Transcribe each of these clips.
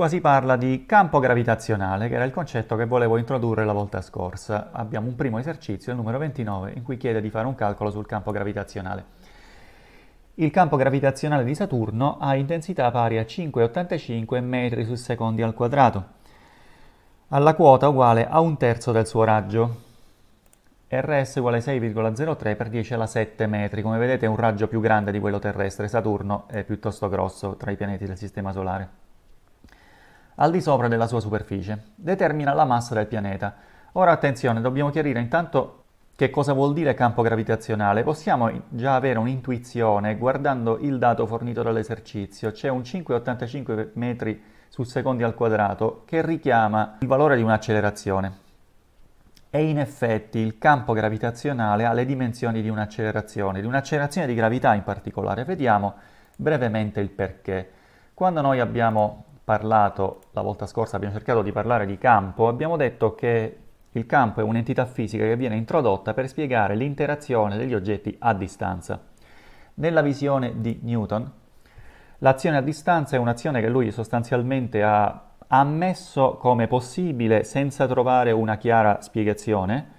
Qua si parla di campo gravitazionale, che era il concetto che volevo introdurre la volta scorsa. Abbiamo un primo esercizio, il numero 29, in cui chiede di fare un calcolo sul campo gravitazionale. Il campo gravitazionale di Saturno ha intensità pari a 5,85 metri su secondi al quadrato, alla quota uguale a un terzo del suo raggio. RS uguale 6,03 per 10 alla 7 metri. Come vedete è un raggio più grande di quello terrestre. Saturno è piuttosto grosso tra i pianeti del Sistema Solare al di sopra della sua superficie. Determina la massa del pianeta. Ora attenzione, dobbiamo chiarire intanto che cosa vuol dire campo gravitazionale? Possiamo già avere un'intuizione guardando il dato fornito dall'esercizio. C'è un 5,85 metri su secondi al quadrato che richiama il valore di un'accelerazione. E in effetti il campo gravitazionale ha le dimensioni di un'accelerazione, di un'accelerazione di gravità in particolare. Vediamo brevemente il perché. Quando noi abbiamo parlato la volta scorsa, abbiamo cercato di parlare di campo, abbiamo detto che il campo è un'entità fisica che viene introdotta per spiegare l'interazione degli oggetti a distanza. Nella visione di Newton, l'azione a distanza è un'azione che lui sostanzialmente ha ammesso come possibile senza trovare una chiara spiegazione,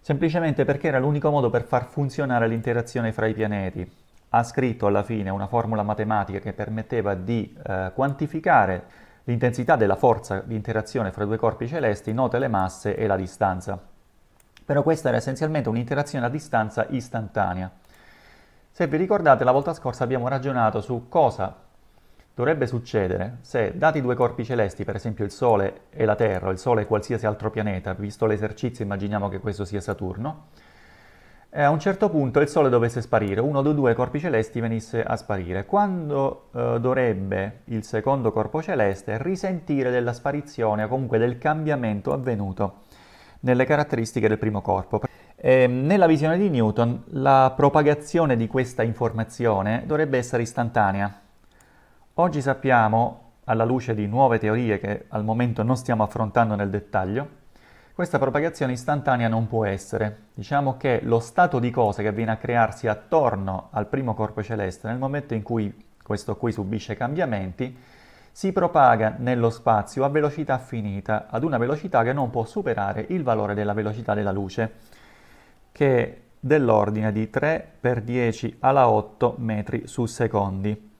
semplicemente perché era l'unico modo per far funzionare l'interazione fra i pianeti ha scritto alla fine una formula matematica che permetteva di eh, quantificare l'intensità della forza di interazione fra due corpi celesti, note le masse e la distanza. Però questa era essenzialmente un'interazione a distanza istantanea. Se vi ricordate, la volta scorsa abbiamo ragionato su cosa dovrebbe succedere se, dati due corpi celesti, per esempio il Sole e la Terra, o il Sole e qualsiasi altro pianeta, visto l'esercizio immaginiamo che questo sia Saturno, e eh, a un certo punto il Sole dovesse sparire, uno o due corpi celesti venisse a sparire. Quando eh, dovrebbe il secondo corpo celeste risentire della sparizione o comunque del cambiamento avvenuto nelle caratteristiche del primo corpo? E ehm, nella visione di Newton la propagazione di questa informazione dovrebbe essere istantanea. Oggi sappiamo, alla luce di nuove teorie che al momento non stiamo affrontando nel dettaglio, questa propagazione istantanea non può essere. Diciamo che lo stato di cose che viene a crearsi attorno al primo corpo celeste, nel momento in cui questo qui subisce cambiamenti, si propaga nello spazio a velocità finita, ad una velocità che non può superare il valore della velocità della luce, che è dell'ordine di 3 per 10 alla 8 metri su secondi.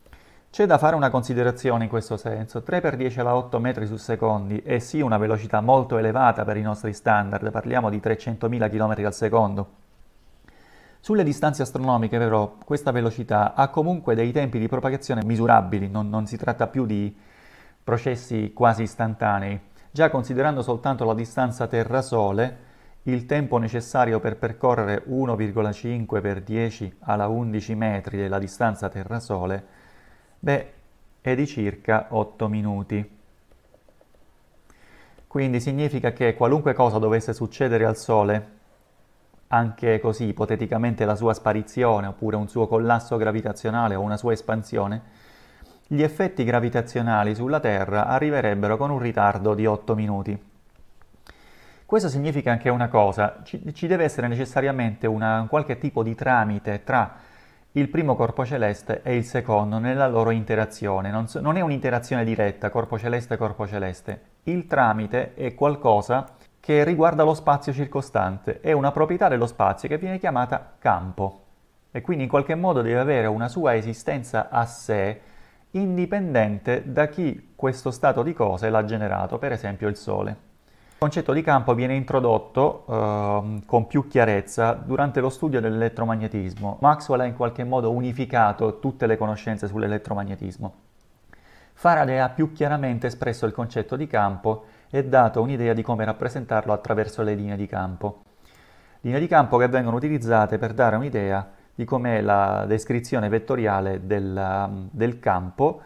C'è da fare una considerazione in questo senso, 3 per 10 alla 8 metri su secondi è sì una velocità molto elevata per i nostri standard, parliamo di 300.000 km al secondo. Sulle distanze astronomiche però questa velocità ha comunque dei tempi di propagazione misurabili, non, non si tratta più di processi quasi istantanei. Già considerando soltanto la distanza Terra-Sole, il tempo necessario per percorrere 1,5 per 10 alla 11 metri della distanza Terra-Sole beh, è di circa 8 minuti. Quindi significa che qualunque cosa dovesse succedere al Sole, anche così ipoteticamente la sua sparizione oppure un suo collasso gravitazionale o una sua espansione, gli effetti gravitazionali sulla Terra arriverebbero con un ritardo di 8 minuti. Questo significa anche una cosa, ci, ci deve essere necessariamente una, un qualche tipo di tramite tra il primo corpo celeste e il secondo nella loro interazione. Non, so, non è un'interazione diretta, corpo celeste-corpo celeste. Il tramite è qualcosa che riguarda lo spazio circostante, è una proprietà dello spazio che viene chiamata campo e quindi in qualche modo deve avere una sua esistenza a sé indipendente da chi questo stato di cose l'ha generato, per esempio il Sole. Il concetto di campo viene introdotto eh, con più chiarezza durante lo studio dell'elettromagnetismo. Maxwell ha in qualche modo unificato tutte le conoscenze sull'elettromagnetismo. Faraday ha più chiaramente espresso il concetto di campo e dato un'idea di come rappresentarlo attraverso le linee di campo. Linee di campo che vengono utilizzate per dare un'idea di com'è la descrizione vettoriale del, del campo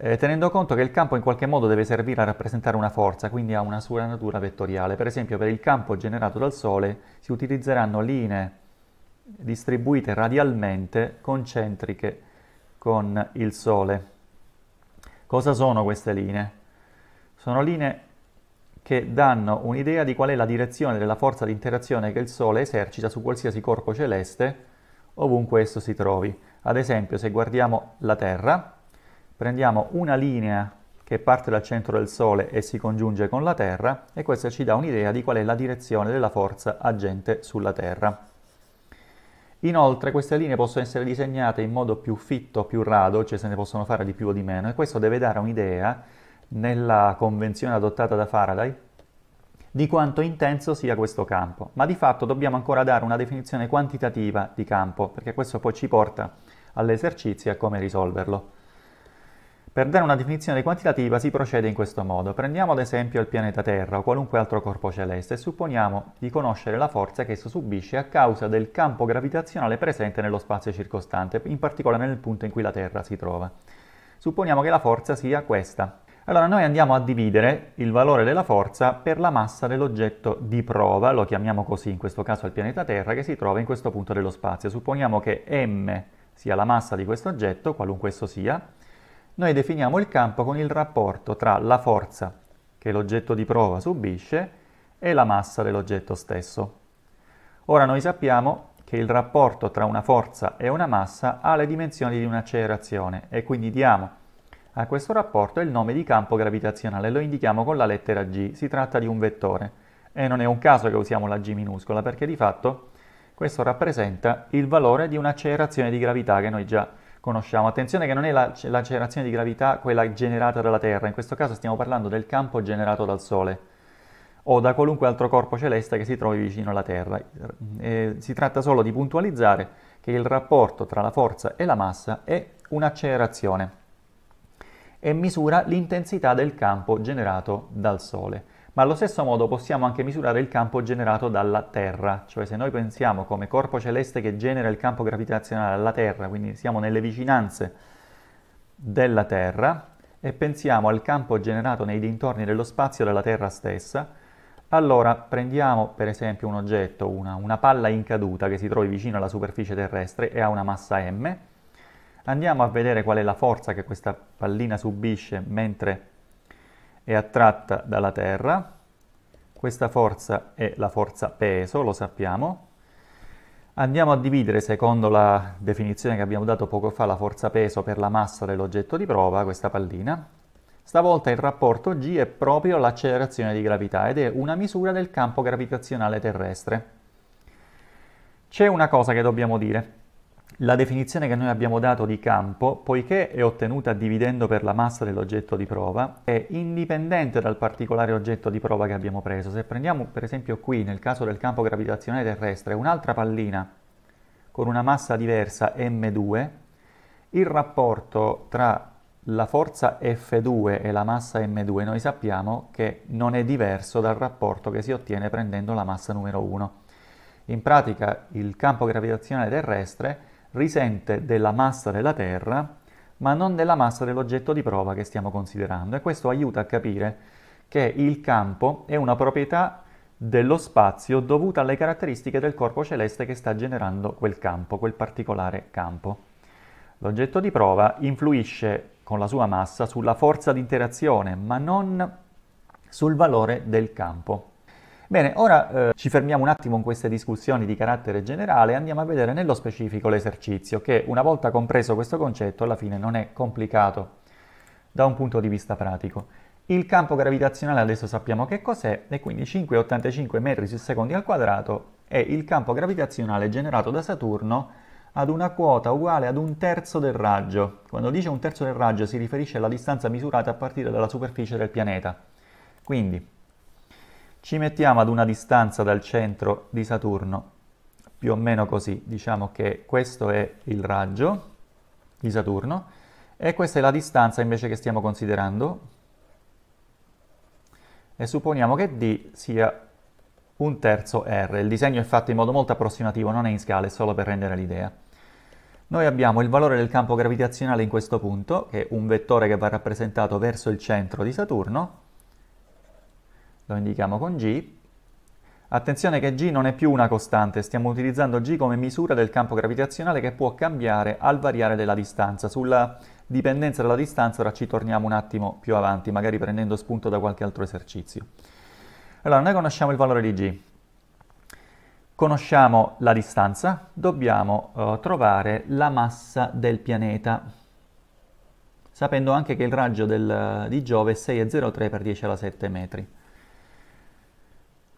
eh, tenendo conto che il campo in qualche modo deve servire a rappresentare una forza, quindi ha una sua natura vettoriale. Per esempio per il campo generato dal Sole si utilizzeranno linee distribuite radialmente concentriche con il Sole. Cosa sono queste linee? Sono linee che danno un'idea di qual è la direzione della forza di interazione che il Sole esercita su qualsiasi corpo celeste, ovunque esso si trovi. Ad esempio, se guardiamo la Terra, Prendiamo una linea che parte dal centro del Sole e si congiunge con la Terra e questa ci dà un'idea di qual è la direzione della forza agente sulla Terra. Inoltre queste linee possono essere disegnate in modo più fitto, più rado, cioè se ne possono fare di più o di meno, e questo deve dare un'idea, nella convenzione adottata da Faraday, di quanto intenso sia questo campo. Ma di fatto dobbiamo ancora dare una definizione quantitativa di campo, perché questo poi ci porta all'esercizio e a come risolverlo. Per dare una definizione quantitativa si procede in questo modo. Prendiamo ad esempio il pianeta Terra o qualunque altro corpo celeste e supponiamo di conoscere la forza che esso subisce a causa del campo gravitazionale presente nello spazio circostante, in particolare nel punto in cui la Terra si trova. Supponiamo che la forza sia questa. Allora noi andiamo a dividere il valore della forza per la massa dell'oggetto di prova, lo chiamiamo così in questo caso il pianeta Terra, che si trova in questo punto dello spazio. Supponiamo che m sia la massa di questo oggetto, qualunque esso sia, noi definiamo il campo con il rapporto tra la forza che l'oggetto di prova subisce e la massa dell'oggetto stesso. Ora noi sappiamo che il rapporto tra una forza e una massa ha le dimensioni di un'accelerazione e quindi diamo a questo rapporto il nome di campo gravitazionale, lo indichiamo con la lettera g, si tratta di un vettore e non è un caso che usiamo la g minuscola perché di fatto questo rappresenta il valore di un'accelerazione di gravità che noi già conosciamo. Attenzione che non è l'accelerazione di gravità quella generata dalla Terra, in questo caso stiamo parlando del campo generato dal Sole o da qualunque altro corpo celeste che si trovi vicino alla Terra. Eh, si tratta solo di puntualizzare che il rapporto tra la forza e la massa è un'accelerazione e misura l'intensità del campo generato dal Sole. Ma allo stesso modo possiamo anche misurare il campo generato dalla Terra, cioè se noi pensiamo come corpo celeste che genera il campo gravitazionale alla Terra, quindi siamo nelle vicinanze della Terra, e pensiamo al campo generato nei dintorni dello spazio dalla Terra stessa, allora prendiamo per esempio un oggetto, una, una, palla in caduta che si trovi vicino alla superficie terrestre e ha una massa m, andiamo a vedere qual è la forza che questa pallina subisce mentre è attratta dalla Terra, questa forza è la forza peso, lo sappiamo. Andiamo a dividere, secondo la definizione che abbiamo dato poco fa, la forza peso per la massa dell'oggetto di prova, questa pallina. Stavolta il rapporto G è proprio l'accelerazione di gravità ed è una misura del campo gravitazionale terrestre. C'è una cosa che dobbiamo dire. La definizione che noi abbiamo dato di campo, poiché è ottenuta dividendo per la massa dell'oggetto di prova, è indipendente dal particolare oggetto di prova che abbiamo preso. Se prendiamo per esempio qui, nel caso del campo gravitazionale terrestre, un'altra pallina con una massa diversa m2, il rapporto tra la forza F2 e la massa M2 noi sappiamo che non è diverso dal rapporto che si ottiene prendendo la massa numero 1. In pratica il campo gravitazionale terrestre risente della massa della Terra, ma non della massa dell'oggetto di prova che stiamo considerando. E questo aiuta a capire che il campo è una proprietà dello spazio dovuta alle caratteristiche del corpo celeste che sta generando quel campo, quel particolare campo. L'oggetto di prova influisce con la sua massa sulla forza di interazione, ma non sul valore del campo. Bene, ora eh, ci fermiamo un attimo in queste discussioni di carattere generale e andiamo a vedere nello specifico l'esercizio, che una volta compreso questo concetto alla fine non è complicato da un punto di vista pratico. Il campo gravitazionale adesso sappiamo che cos'è e quindi 5,85 metri su secondi al quadrato è il campo gravitazionale generato da Saturno ad una quota uguale ad un terzo del raggio. Quando dice un terzo del raggio si riferisce alla distanza misurata a partire dalla superficie del pianeta. Quindi ci mettiamo ad una distanza dal centro di Saturno, più o meno così, diciamo che questo è il raggio di Saturno e questa è la distanza invece che stiamo considerando e supponiamo che D sia un terzo R. Il disegno è fatto in modo molto approssimativo, non è in scala, è solo per rendere l'idea. Noi abbiamo il valore del campo gravitazionale in questo punto, che è un vettore che va rappresentato verso il centro di Saturno, lo indichiamo con G. Attenzione che G non è più una costante, stiamo utilizzando G come misura del campo gravitazionale che può cambiare al variare della distanza. Sulla dipendenza dalla distanza ora ci torniamo un attimo più avanti, magari prendendo spunto da qualche altro esercizio. Allora, noi conosciamo il valore di G, conosciamo la distanza, dobbiamo uh, trovare la massa del pianeta, sapendo anche che il raggio del, di Giove è 6,03 per 10 alla 7 metri.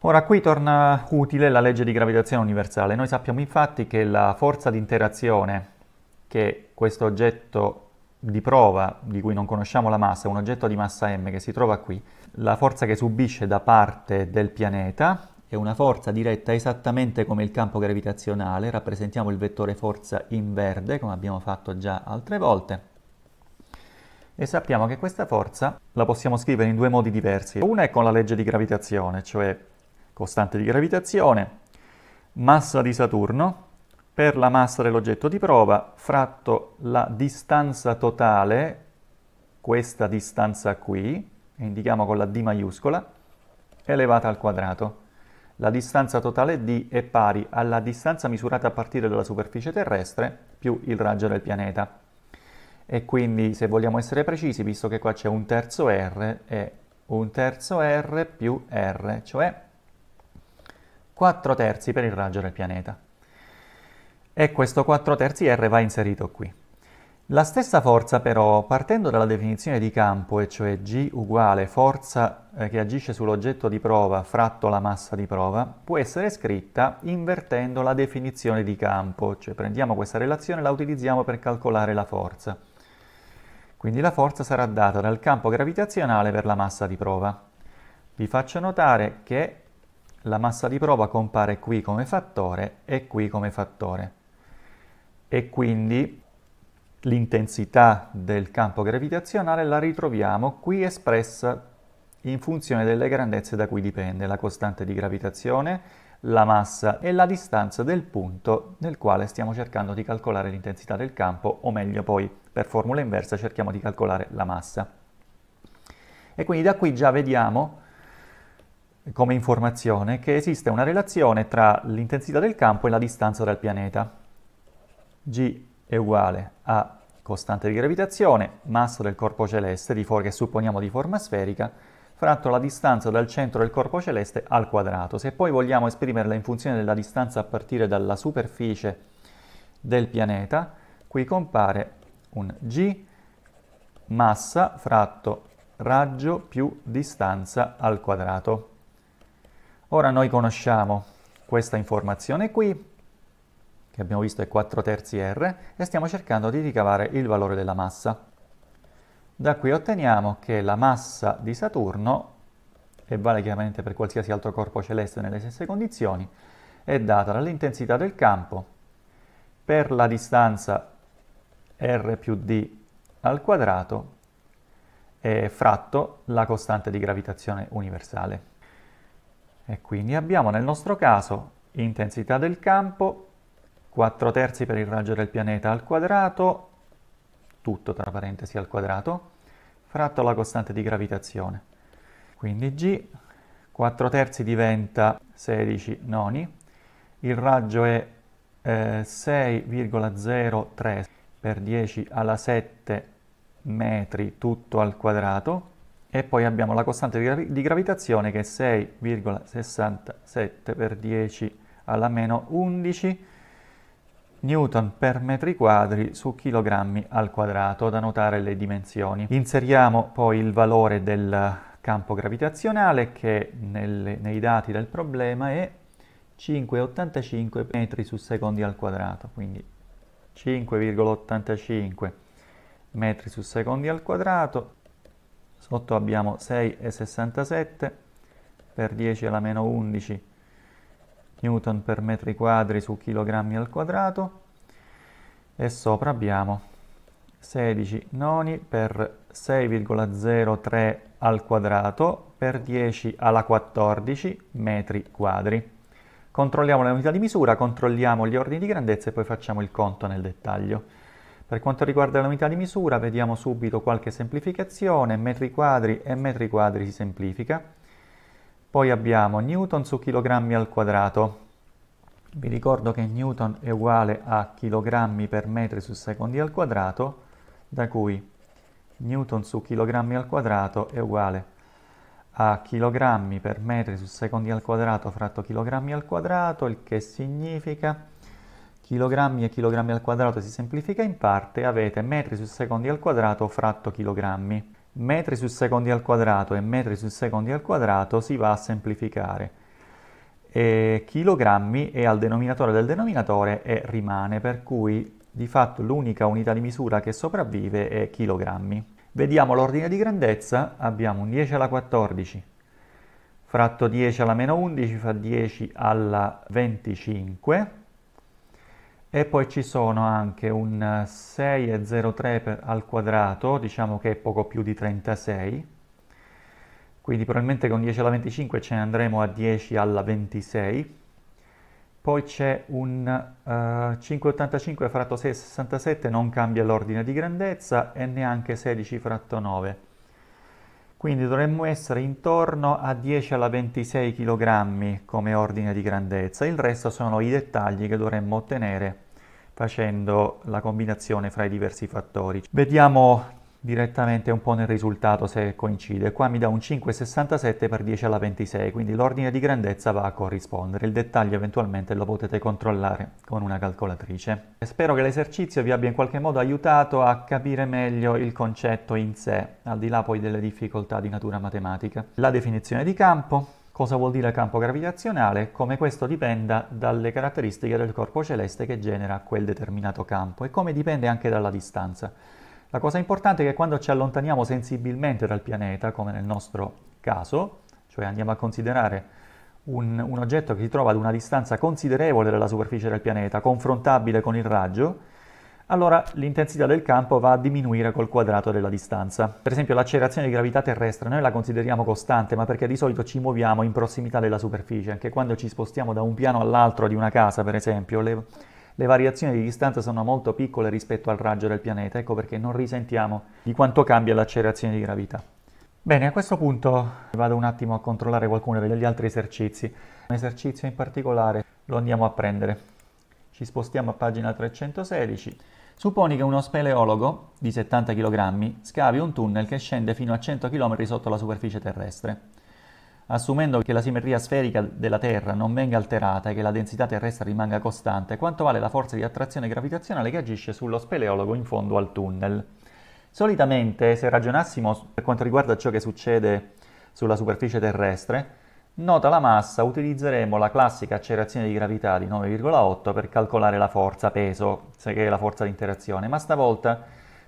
Ora qui torna utile la legge di gravitazione universale. Noi sappiamo infatti che la forza di interazione che questo oggetto di prova, di cui non conosciamo la massa, un oggetto di massa m che si trova qui, la forza che subisce da parte del pianeta è una forza diretta esattamente come il campo gravitazionale, rappresentiamo il vettore forza in verde come abbiamo fatto già altre volte e sappiamo che questa forza la possiamo scrivere in due modi diversi. Una è con la legge di gravitazione, cioè costante di gravitazione, massa di Saturno, per la massa dell'oggetto di prova fratto la distanza totale, questa distanza qui, indichiamo con la D maiuscola, elevata al quadrato. La distanza totale D è pari alla distanza misurata a partire dalla superficie terrestre più il raggio del pianeta. E quindi, se vogliamo essere precisi, visto che qua c'è un terzo R, è un terzo R più R, cioè 4 terzi per il raggio del pianeta. E questo 4 terzi R va inserito qui. La stessa forza però, partendo dalla definizione di campo, e cioè G uguale forza eh, che agisce sull'oggetto di prova fratto la massa di prova, può essere scritta invertendo la definizione di campo, cioè prendiamo questa relazione e la utilizziamo per calcolare la forza. Quindi la forza sarà data dal campo gravitazionale per la massa di prova. Vi faccio notare che la massa di prova compare qui come fattore e qui come fattore. E quindi l'intensità del campo gravitazionale la ritroviamo qui espressa in funzione delle grandezze da cui dipende la costante di gravitazione, la massa e la distanza del punto nel quale stiamo cercando di calcolare l'intensità del campo, o meglio poi per formula inversa cerchiamo di calcolare la massa. E quindi da qui già vediamo come informazione che esiste una relazione tra l'intensità del campo e la distanza dal pianeta. G è uguale a costante di gravitazione, massa del corpo celeste, di for- che supponiamo di forma sferica, fratto la distanza dal centro del corpo celeste al quadrato. Se poi vogliamo esprimerla in funzione della distanza a partire dalla superficie del pianeta, qui compare un G massa fratto raggio più distanza al quadrato. Ora noi conosciamo questa informazione qui, che abbiamo visto è 4 terzi R, e stiamo cercando di ricavare il valore della massa. Da qui otteniamo che la massa di Saturno, e vale chiaramente per qualsiasi altro corpo celeste nelle stesse condizioni, è data dall'intensità del campo per la distanza r più d al quadrato fratto la costante di gravitazione universale. E quindi abbiamo nel nostro caso intensità del campo, 4 terzi per il raggio del pianeta al quadrato, tutto tra parentesi al quadrato, fratto la costante di gravitazione. Quindi G, 4 terzi diventa 16 noni, il raggio è eh, 6,03 per 10 alla 7 metri tutto al quadrato, e poi abbiamo la costante di, grav di gravitazione che è 6,67 per 10 alla meno 11 newton per metri quadri su chilogrammi al quadrato, da notare le dimensioni. Inseriamo poi il valore del campo gravitazionale che nel, nei dati del problema è 5,85 metri su secondi al quadrato, quindi 5,85 metri su secondi al quadrato sotto abbiamo 6,67 per 10 alla meno 11 newton per metri quadri su chilogrammi al quadrato e sopra abbiamo 16 noni per 6,03 al quadrato per 10 alla 14 metri quadri. Controlliamo le unità di misura, controlliamo gli ordini di grandezza e poi facciamo il conto nel dettaglio. Per quanto riguarda l'unità di misura vediamo subito qualche semplificazione, metri quadri e metri quadri si semplifica. Poi abbiamo newton su chilogrammi al quadrato. Vi ricordo che newton è uguale a chilogrammi per metri su secondi al quadrato, da cui newton su chilogrammi al quadrato è uguale a chilogrammi per metri su secondi al quadrato fratto chilogrammi al quadrato, il che significa Chilogrammi e chilogrammi al quadrato si semplifica in parte, avete metri su secondi al quadrato fratto chilogrammi. Metri su secondi al quadrato e metri su secondi al quadrato si va a semplificare. E chilogrammi è al denominatore del denominatore e rimane, per cui di fatto l'unica unità di misura che sopravvive è chilogrammi. Vediamo l'ordine di grandezza, abbiamo un 10 alla 14 fratto 10 alla meno 11 fa 10 alla 25 e poi ci sono anche un 6,03 eh, per, al quadrato, diciamo che è poco più di 36, quindi probabilmente con 10 alla 25 ce ne andremo a 10 alla 26, poi c'è un uh, eh, 5,85 fratto 6,67, non cambia l'ordine di grandezza, e neanche 16 fratto 9. Quindi dovremmo essere intorno a 10 alla 26 kg come ordine di grandezza, il resto sono i dettagli che dovremmo ottenere facendo la combinazione fra i diversi fattori. Vediamo direttamente un po' nel risultato se coincide. Qua mi dà un 5,67 per 10 alla 26, quindi l'ordine di grandezza va a corrispondere. Il dettaglio eventualmente lo potete controllare con una calcolatrice. spero che l'esercizio vi abbia in qualche modo aiutato a capire meglio il concetto in sé, al di là poi delle difficoltà di natura matematica. La definizione di campo, Cosa vuol dire campo gravitazionale? Come questo dipenda dalle caratteristiche del corpo celeste che genera quel determinato campo e come dipende anche dalla distanza. La cosa importante è che quando ci allontaniamo sensibilmente dal pianeta, come nel nostro caso, cioè andiamo a considerare un, un, oggetto che si trova ad una distanza considerevole dalla superficie del pianeta, confrontabile con il raggio, allora l'intensità del campo va a diminuire col quadrato della distanza. Per esempio l'accelerazione di gravità terrestre noi la consideriamo costante, ma perché di solito ci muoviamo in prossimità della superficie, anche quando ci spostiamo da un piano all'altro di una casa, per esempio, le, le variazioni di distanza sono molto piccole rispetto al raggio del pianeta, ecco perché non risentiamo di quanto cambia l'accelerazione di gravità. Bene, a questo punto vado un attimo a controllare qualcuno degli altri esercizi. Un esercizio in particolare lo andiamo a prendere. Ci spostiamo a pagina 316. Supponi che uno speleologo di 70 kg scavi un tunnel che scende fino a 100 km sotto la superficie terrestre. Assumendo che la simmetria sferica della Terra non venga alterata e che la densità terrestre rimanga costante, quanto vale la forza di attrazione gravitazionale che agisce sullo speleologo in fondo al tunnel? Solitamente, se ragionassimo per quanto riguarda ciò che succede sulla superficie terrestre, nota la massa utilizzeremo la classica accelerazione di gravità di 9,8 per calcolare la forza peso, che è la forza di interazione, ma stavolta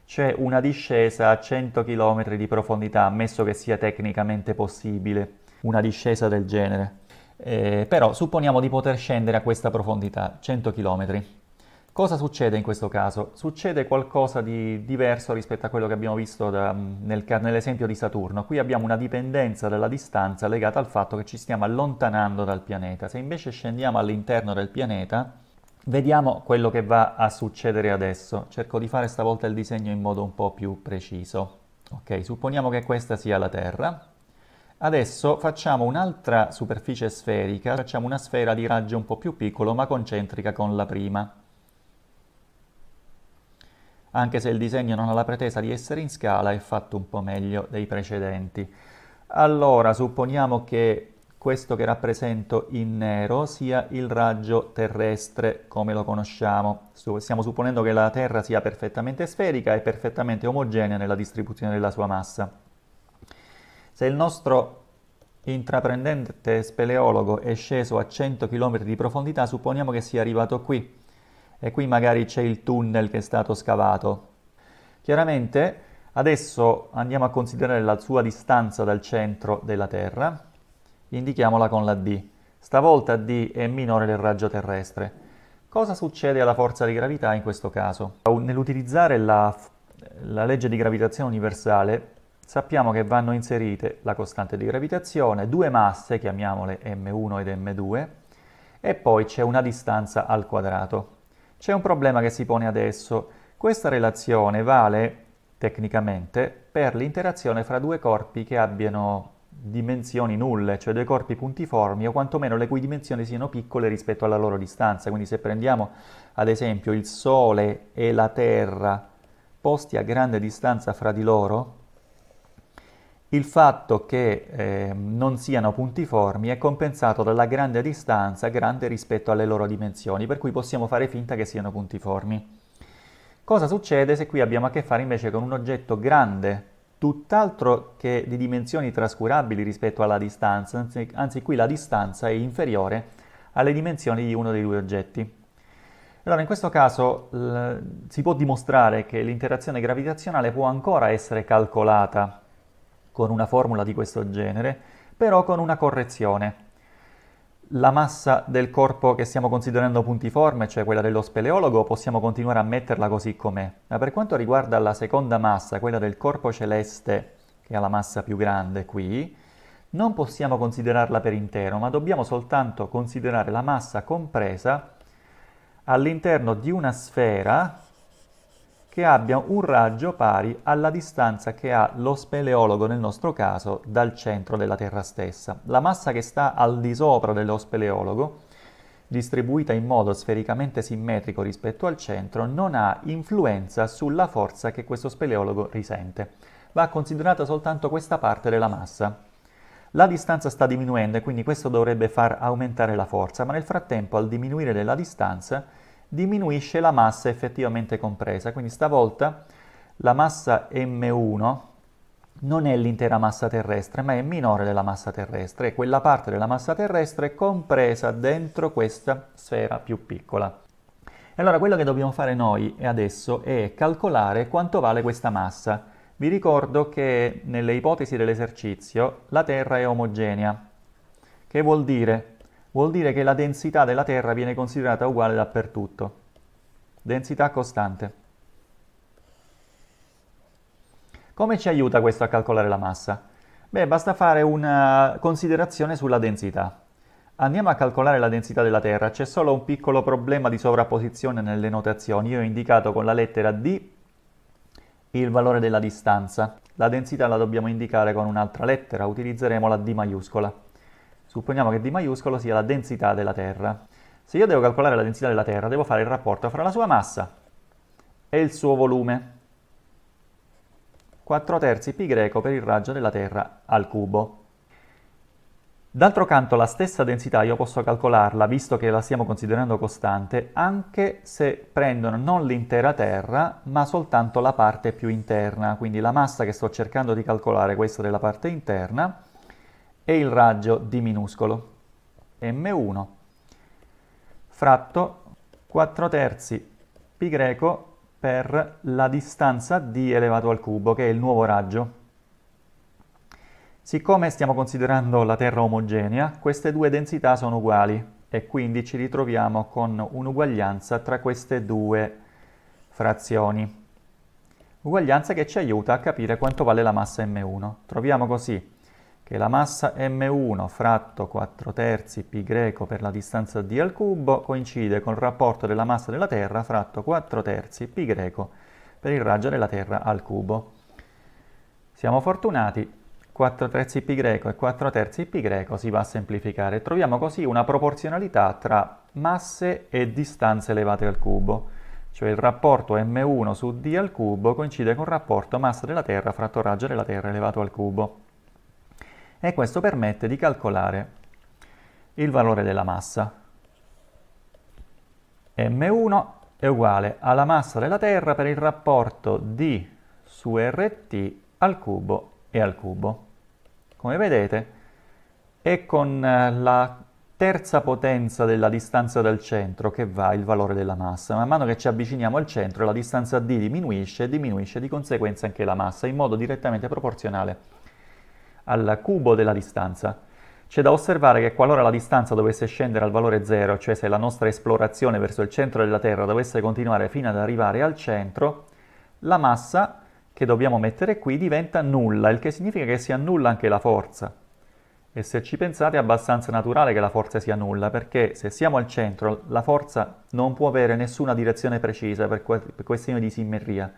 c'è una discesa a 100 km di profondità, ammesso che sia tecnicamente possibile una discesa del genere. Eh, però supponiamo di poter scendere a questa profondità, 100 km. Cosa succede in questo caso? Succede qualcosa di diverso rispetto a quello che abbiamo visto da, mm, nel, nell'esempio di Saturno. Qui abbiamo una dipendenza dalla distanza legata al fatto che ci stiamo allontanando dal pianeta. Se invece scendiamo all'interno del pianeta, vediamo quello che va a succedere adesso. Cerco di fare stavolta il disegno in modo un po' più preciso. Ok, supponiamo che questa sia la Terra. Adesso facciamo un'altra superficie sferica, facciamo una sfera di raggio un po' più piccolo ma concentrica con la prima. Anche se il disegno non ha la pretesa di essere in scala, è fatto un po' meglio dei precedenti. Allora, supponiamo che questo che rappresento in nero sia il raggio terrestre come lo conosciamo. Stiamo supponendo che la Terra sia perfettamente sferica e perfettamente omogenea nella distribuzione della sua massa. Se il nostro intraprendente speleologo è sceso a 100 km di profondità, supponiamo che sia arrivato qui e qui magari c'è il tunnel che è stato scavato. Chiaramente adesso andiamo a considerare la sua distanza dal centro della Terra, indichiamola con la D. Stavolta D è minore del raggio terrestre. Cosa succede alla forza di gravità in questo caso? Nell'utilizzare la, la legge di gravitazione universale sappiamo che vanno inserite la costante di gravitazione, due masse, chiamiamole m1 ed m2, e poi c'è una distanza al quadrato. C'è un problema che si pone adesso. Questa relazione vale tecnicamente per l'interazione fra due corpi che abbiano dimensioni nulle, cioè due corpi puntiformi o quantomeno le cui dimensioni siano piccole rispetto alla loro distanza. Quindi se prendiamo ad esempio il Sole e la Terra posti a grande distanza fra di loro, il fatto che eh, non siano puntiformi è compensato dalla grande distanza, grande rispetto alle loro dimensioni, per cui possiamo fare finta che siano puntiformi. Cosa succede se qui abbiamo a che fare invece con un oggetto grande, tutt'altro che di dimensioni trascurabili rispetto alla distanza, anzi, anzi qui la distanza è inferiore alle dimensioni di uno dei due oggetti. Allora, in questo caso si può dimostrare che l'interazione gravitazionale può ancora essere calcolata con una formula di questo genere, però con una correzione. La massa del corpo che stiamo considerando puntiforme, cioè quella dello speleologo, possiamo continuare a metterla così com'è, ma per quanto riguarda la seconda massa, quella del corpo celeste, che ha la massa più grande qui, non possiamo considerarla per intero, ma dobbiamo soltanto considerare la massa compresa all'interno di una sfera che abbia un raggio pari alla distanza che ha lo speleologo nel nostro caso dal centro della Terra stessa. La massa che sta al di sopra dello speleologo, distribuita in modo sfericamente simmetrico rispetto al centro, non ha influenza sulla forza che questo speleologo risente. Va considerata soltanto questa parte della massa. La distanza sta diminuendo e quindi questo dovrebbe far aumentare la forza, ma nel frattempo al diminuire della distanza diminuisce la massa effettivamente compresa. Quindi stavolta la massa M1 non è l'intera massa terrestre, ma è minore della massa terrestre, e quella parte della massa terrestre è compresa dentro questa sfera più piccola. E allora quello che dobbiamo fare noi adesso è calcolare quanto vale questa massa. Vi ricordo che nelle ipotesi dell'esercizio la Terra è omogenea, che vuol dire vuol dire che la densità della Terra viene considerata uguale dappertutto. Densità costante. Come ci aiuta questo a calcolare la massa? Beh, basta fare una considerazione sulla densità. Andiamo a calcolare la densità della Terra, c'è solo un piccolo problema di sovrapposizione nelle notazioni. Io ho indicato con la lettera D il valore della distanza. La densità la dobbiamo indicare con un'altra lettera, utilizzeremo la D maiuscola. Supponiamo che D maiuscolo sia la densità della Terra. Se io devo calcolare la densità della Terra, devo fare il rapporto fra la sua massa e il suo volume. 4 terzi pi greco per il raggio della Terra al cubo. D'altro canto la stessa densità io posso calcolarla, visto che la stiamo considerando costante, anche se prendono non l'intera Terra, ma soltanto la parte più interna, quindi la massa che sto cercando di calcolare, questa della parte interna, e il raggio D minuscolo m1 fratto 4 terzi pi greco per la distanza d elevato al cubo, che è il nuovo raggio. Siccome stiamo considerando la Terra omogenea, queste due densità sono uguali e quindi ci ritroviamo con un'uguaglianza tra queste due frazioni. Uguaglianza che ci aiuta a capire quanto vale la massa m1. Troviamo così che la massa m1 fratto 4 terzi pi greco per la distanza d al cubo coincide col rapporto della massa della Terra fratto 4 terzi pi greco per il raggio della Terra al cubo. Siamo fortunati, 4 terzi pi greco e 4 terzi pi greco si va a semplificare. Troviamo così una proporzionalità tra masse e distanze elevate al cubo cioè il rapporto m1 su d al cubo coincide con il rapporto massa della Terra fratto raggio della Terra elevato al cubo e questo permette di calcolare il valore della massa. M1 è uguale alla massa della Terra per il rapporto D su RT al cubo e al cubo. Come vedete è con eh, la terza potenza della distanza dal centro che va il valore della massa. Man mano che ci avviciniamo al centro la distanza D diminuisce e diminuisce di conseguenza anche la massa in modo direttamente proporzionale al cubo della distanza. C'è da osservare che qualora la distanza dovesse scendere al valore zero, cioè se la nostra esplorazione verso il centro della Terra dovesse continuare fino ad arrivare al centro, la massa che dobbiamo mettere qui diventa nulla, il che significa che si annulla anche la forza. E se ci pensate è abbastanza naturale che la forza sia nulla, perché se siamo al centro la forza non può avere nessuna direzione precisa per questione di simmetria.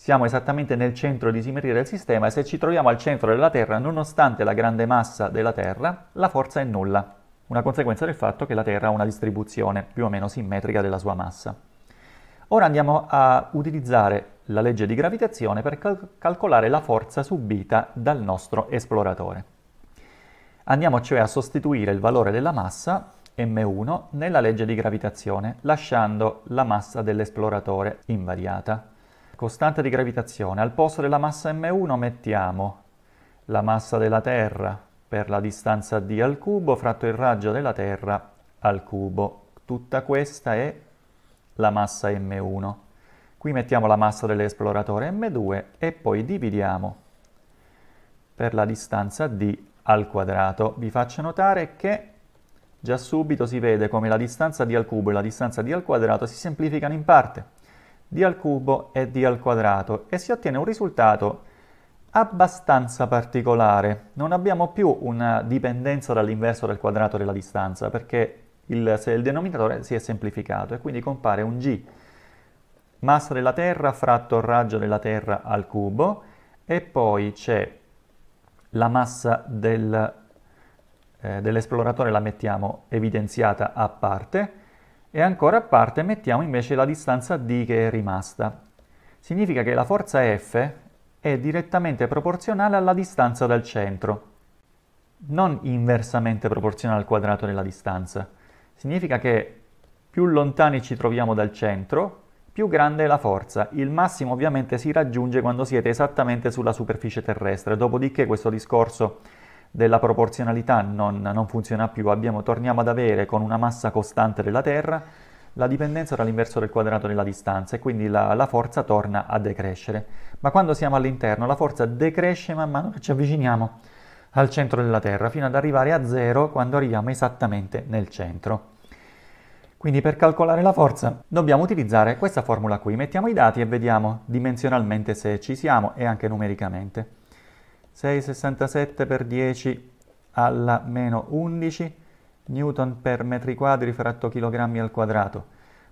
Siamo esattamente nel centro di simmetria del sistema e se ci troviamo al centro della Terra, nonostante la grande massa della Terra, la forza è nulla, una conseguenza del fatto che la Terra ha una distribuzione più o meno simmetrica della sua massa. Ora andiamo a utilizzare la legge di gravitazione per cal- calcolare la forza subita dal nostro esploratore. Andiamo cioè a sostituire il valore della massa m1 nella legge di gravitazione, lasciando la massa dell'esploratore invariata costante di gravitazione, al posto della massa m1 mettiamo la massa della Terra per la distanza d al cubo fratto il raggio della Terra al cubo. Tutta questa è la massa m1. Qui mettiamo la massa dell'esploratore m2 e poi dividiamo per la distanza d al quadrato. Vi faccio notare che già subito si vede come la distanza d al cubo e la distanza d al quadrato si semplificano in parte d al cubo e d al quadrato e si ottiene un risultato abbastanza particolare. Non abbiamo più una dipendenza dall'inverso del quadrato della distanza perché il, il denominatore si è semplificato e quindi compare un g massa della Terra fratto raggio della Terra al cubo e poi c'è la massa del, eh, dell'esploratore, la mettiamo evidenziata a parte e ancora a parte mettiamo invece la distanza D che è rimasta. Significa che la forza F è direttamente proporzionale alla distanza dal centro, non inversamente proporzionale al quadrato della distanza. Significa che più lontani ci troviamo dal centro, più grande è la forza. Il massimo ovviamente si raggiunge quando siete esattamente sulla superficie terrestre, dopodiché questo discorso della proporzionalità non, non funziona più, abbiamo, torniamo ad avere con una massa costante della Terra la dipendenza tra l'inverso del quadrato della distanza e quindi la, la, forza torna a decrescere. Ma quando siamo all'interno la forza decresce man mano che ci avviciniamo al centro della Terra, fino ad arrivare a zero quando arriviamo esattamente nel centro. Quindi per calcolare la forza dobbiamo utilizzare questa formula qui. Mettiamo i dati e vediamo dimensionalmente se ci siamo e anche numericamente. 667 per 10 alla meno 11 newton per metri quadri fratto chilogrammi al quadrato.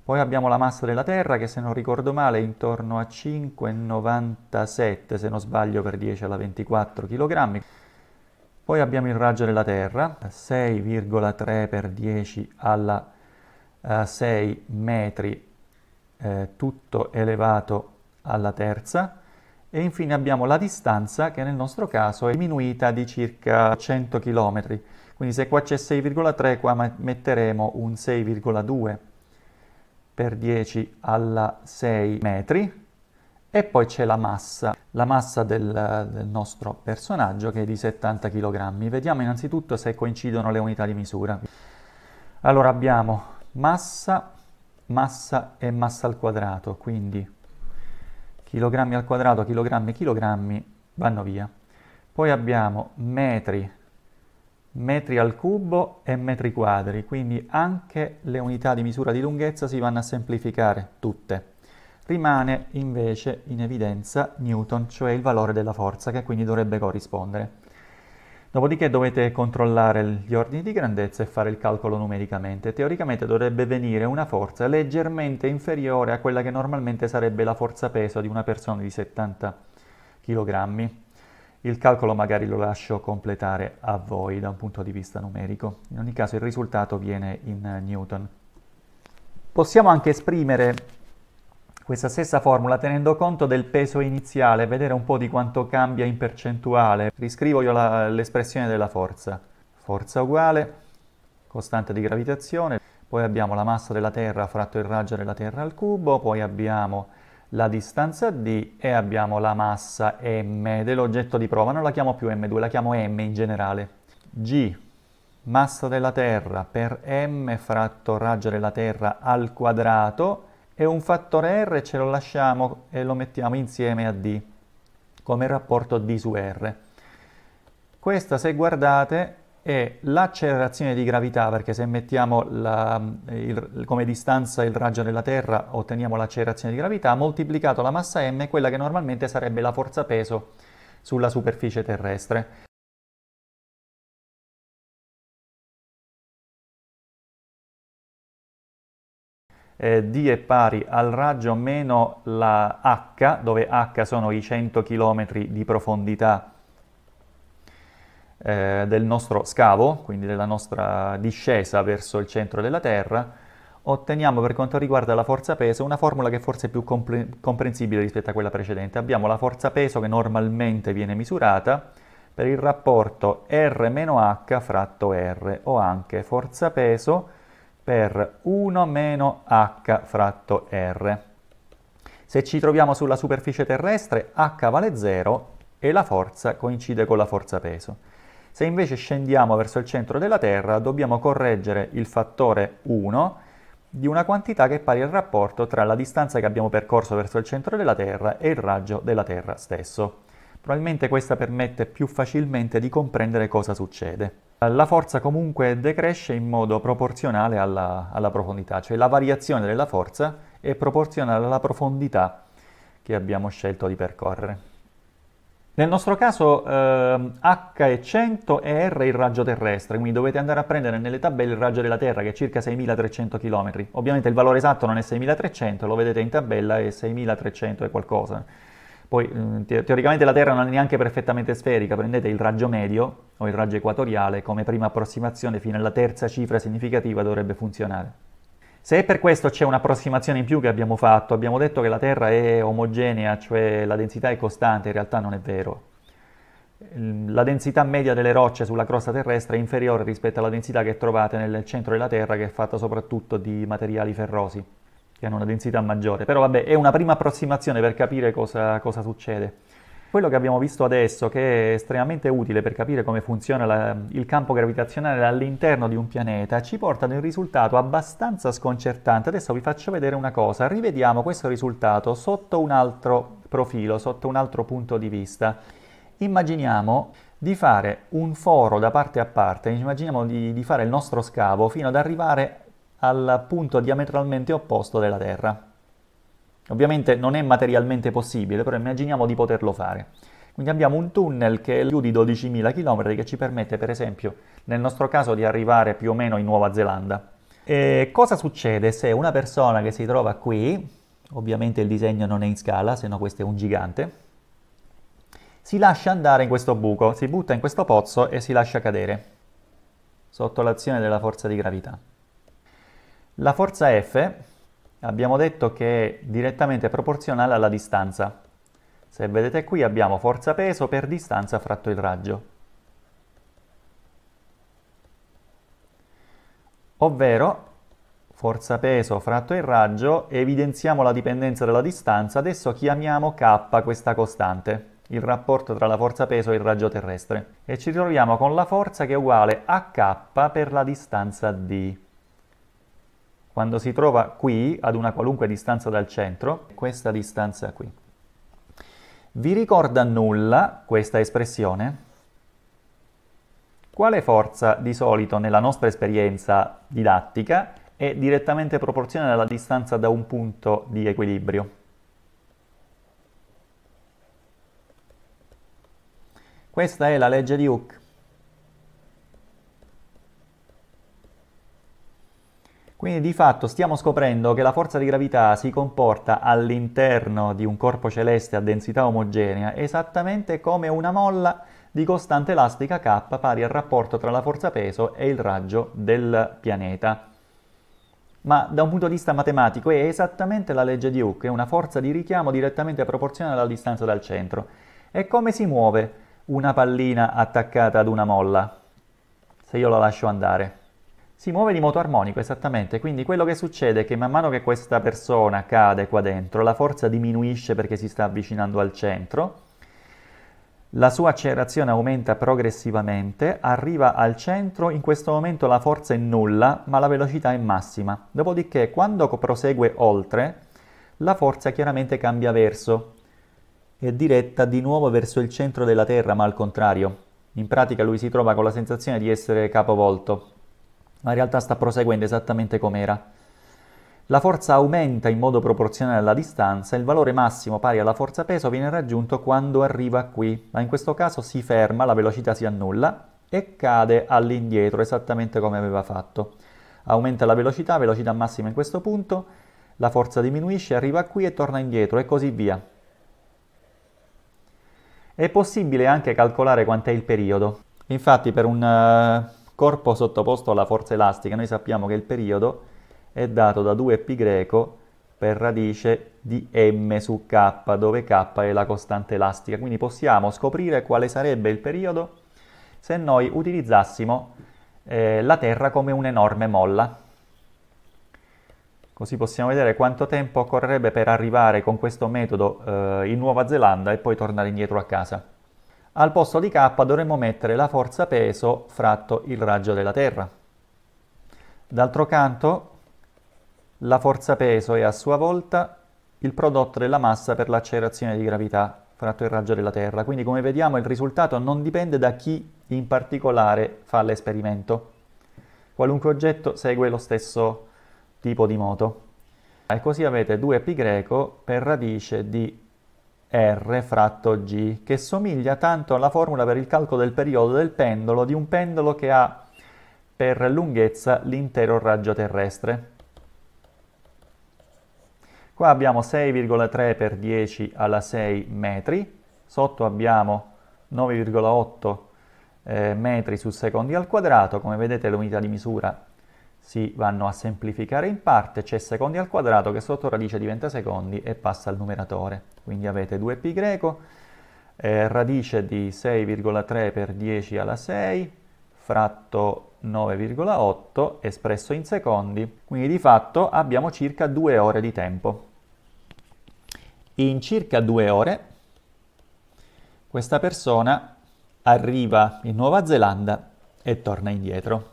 Poi abbiamo la massa della Terra che se non ricordo male è intorno a 5,97 se non sbaglio per 10 alla 24 kg. Poi abbiamo il raggio della Terra, 6,3 per 10 alla 6 eh, metri, eh, tutto elevato alla terza e infine abbiamo la distanza che nel nostro caso è diminuita di circa 100 km, quindi se qua c'è 6,3 qua metteremo un 6,2 per 10 alla 6 metri e poi c'è la massa, la massa del, del nostro personaggio che è di 70 kg. Vediamo innanzitutto se coincidono le unità di misura. Allora abbiamo massa, massa e massa al quadrato, quindi Chilogrammi al quadrato, chilogrammi, chilogrammi, vanno via. Poi abbiamo metri, metri al cubo e metri quadri, quindi anche le unità di misura di lunghezza si vanno a semplificare tutte. Rimane invece in evidenza Newton, cioè il valore della forza che quindi dovrebbe corrispondere. Dopodiché dovete controllare gli ordini di grandezza e fare il calcolo numericamente. Teoricamente dovrebbe venire una forza leggermente inferiore a quella che normalmente sarebbe la forza peso di una persona di 70 kg. Il calcolo magari lo lascio completare a voi da un punto di vista numerico. In ogni caso il risultato viene in newton. Possiamo anche esprimere questa stessa formula tenendo conto del peso iniziale, vedere un po' di quanto cambia in percentuale. Riscrivo io l'espressione della forza. Forza uguale, costante di gravitazione, poi abbiamo la massa della Terra fratto il raggio della Terra al cubo, poi abbiamo la distanza d e abbiamo la massa m dell'oggetto di prova. Non la chiamo più m2, la chiamo m in generale. g, massa della Terra per m fratto raggio della Terra al quadrato e un fattore R ce lo lasciamo e lo mettiamo insieme a D come rapporto D su R. Questa, se guardate, è l'accelerazione di gravità, perché se mettiamo la, il, come distanza il raggio della Terra otteniamo l'accelerazione di gravità, moltiplicato la massa m, quella che normalmente sarebbe la forza peso sulla superficie terrestre. eh, D è pari al raggio meno la H, dove H sono i 100 km di profondità eh, del nostro scavo, quindi della nostra discesa verso il centro della Terra, otteniamo per quanto riguarda la forza peso una formula che forse è più compre comprensibile rispetto a quella precedente. Abbiamo la forza peso che normalmente viene misurata per il rapporto R-H fratto R o anche forza peso per 1 meno h fratto r. Se ci troviamo sulla superficie terrestre, h vale 0 e la forza coincide con la forza peso. Se invece scendiamo verso il centro della Terra, dobbiamo correggere il fattore 1 di una quantità che è pari al rapporto tra la distanza che abbiamo percorso verso il centro della Terra e il raggio della Terra stesso. Probabilmente questa permette più facilmente di comprendere cosa succede la forza comunque decresce in modo proporzionale alla, alla, profondità, cioè la variazione della forza è proporzionale alla profondità che abbiamo scelto di percorrere. Nel nostro caso eh, H è 100 e R è il raggio terrestre, quindi dovete andare a prendere nelle tabelle il raggio della Terra che è circa 6.300 km. Ovviamente il valore esatto non è 6.300, lo vedete in tabella è 6.300 e qualcosa. Poi mm, teoricamente la Terra non è neanche perfettamente sferica, prendete il raggio medio o il raggio equatoriale come prima approssimazione fino alla terza cifra significativa dovrebbe funzionare. Se per questo c'è un'approssimazione in più che abbiamo fatto, abbiamo detto che la Terra è omogenea, cioè la densità è costante, in realtà non è vero. La densità media delle rocce sulla crosta terrestre è inferiore rispetto alla densità che trovate nel centro della Terra, che è fatta soprattutto di materiali ferrosi che hanno una densità maggiore. Però vabbè, è una prima approssimazione per capire cosa, cosa succede. Quello che abbiamo visto adesso, che è estremamente utile per capire come funziona la, il campo gravitazionale all'interno di un pianeta, ci porta ad un risultato abbastanza sconcertante. Adesso vi faccio vedere una cosa, rivediamo questo risultato sotto un altro profilo, sotto un altro punto di vista. Immaginiamo di fare un foro da parte a parte, immaginiamo di, di fare il nostro scavo fino ad arrivare al punto diametralmente opposto della Terra. Ovviamente non è materialmente possibile, però immaginiamo di poterlo fare. Quindi abbiamo un tunnel che è più di 12.000 km che ci permette, per esempio, nel nostro caso, di arrivare più o meno in Nuova Zelanda. E cosa succede se una persona che si trova qui, ovviamente il disegno non è in scala, se no questo è un gigante, si lascia andare in questo buco, si butta in questo pozzo e si lascia cadere sotto l'azione della forza di gravità? La forza F abbiamo detto che è direttamente proporzionale alla distanza. Se vedete qui abbiamo forza peso per distanza fratto il raggio. Ovvero, forza peso fratto il raggio, evidenziamo la dipendenza della distanza, adesso chiamiamo K questa costante, il rapporto tra la forza peso e il raggio terrestre. E ci ritroviamo con la forza che è uguale a K per la distanza D quando si trova qui, ad una qualunque distanza dal centro, questa distanza qui. Vi ricorda nulla questa espressione? Quale forza di solito nella nostra esperienza didattica è direttamente proporzionale alla distanza da un punto di equilibrio? Questa è la legge di Hooke. Quindi di fatto stiamo scoprendo che la forza di gravità si comporta all'interno di un corpo celeste a densità omogenea esattamente come una molla di costante elastica K pari al rapporto tra la forza peso e il raggio del pianeta. Ma da un punto di vista matematico è esattamente la legge di Hooke, è una forza di richiamo direttamente proporzionale alla distanza dal centro. E come si muove una pallina attaccata ad una molla? Se io la lascio andare. Si muove di moto armonico, esattamente, quindi quello che succede è che man mano che questa persona cade qua dentro, la forza diminuisce perché si sta avvicinando al centro, la sua accelerazione aumenta progressivamente, arriva al centro, in questo momento la forza è nulla, ma la velocità è massima. Dopodiché, quando prosegue oltre, la forza chiaramente cambia verso, è diretta di nuovo verso il centro della Terra, ma al contrario. In pratica lui si trova con la sensazione di essere capovolto, ma in realtà sta proseguendo esattamente come era. La forza aumenta in modo proporzionale alla distanza, e il valore massimo pari alla forza peso viene raggiunto quando arriva qui, ma in questo caso si ferma, la velocità si annulla e cade all'indietro esattamente come aveva fatto. Aumenta la velocità, velocità massima in questo punto, la forza diminuisce, arriva qui e torna indietro e così via. È possibile anche calcolare quant'è il periodo. Infatti per un eh, corpo sottoposto alla forza elastica, noi sappiamo che il periodo è dato da 2π greco per radice di m su k, dove k è la costante elastica. Quindi possiamo scoprire quale sarebbe il periodo se noi utilizzassimo eh, la Terra come un'enorme molla. Così possiamo vedere quanto tempo occorrerebbe per arrivare con questo metodo eh, in Nuova Zelanda e poi tornare indietro a casa. Al posto di K dovremmo mettere la forza peso fratto il raggio della Terra. D'altro canto, la forza peso è a sua volta il prodotto della massa per l'accelerazione di gravità fratto il raggio della Terra. Quindi come vediamo il risultato non dipende da chi in particolare fa l'esperimento. Qualunque oggetto segue lo stesso tipo di moto. E così avete 2π per radice di R fratto G, che somiglia tanto alla formula per il calcolo del periodo del pendolo di un pendolo che ha per lunghezza l'intero raggio terrestre. Qua abbiamo 6,3 per 10 alla 6 metri, sotto abbiamo 9,8 eh, metri su secondi al quadrato, come vedete l'unità di misura si vanno a semplificare in parte, c'è secondi al quadrato che sotto radice diventa secondi e passa al numeratore. Quindi avete 2π greco, eh, radice di 6,3 per 10 alla 6, fratto 9,8 espresso in secondi, quindi di fatto abbiamo circa 2 ore di tempo. In circa 2 ore questa persona arriva in Nuova Zelanda e torna indietro.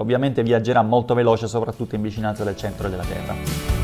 Ovviamente viaggerà molto veloce soprattutto in vicinanza del centro della Terra.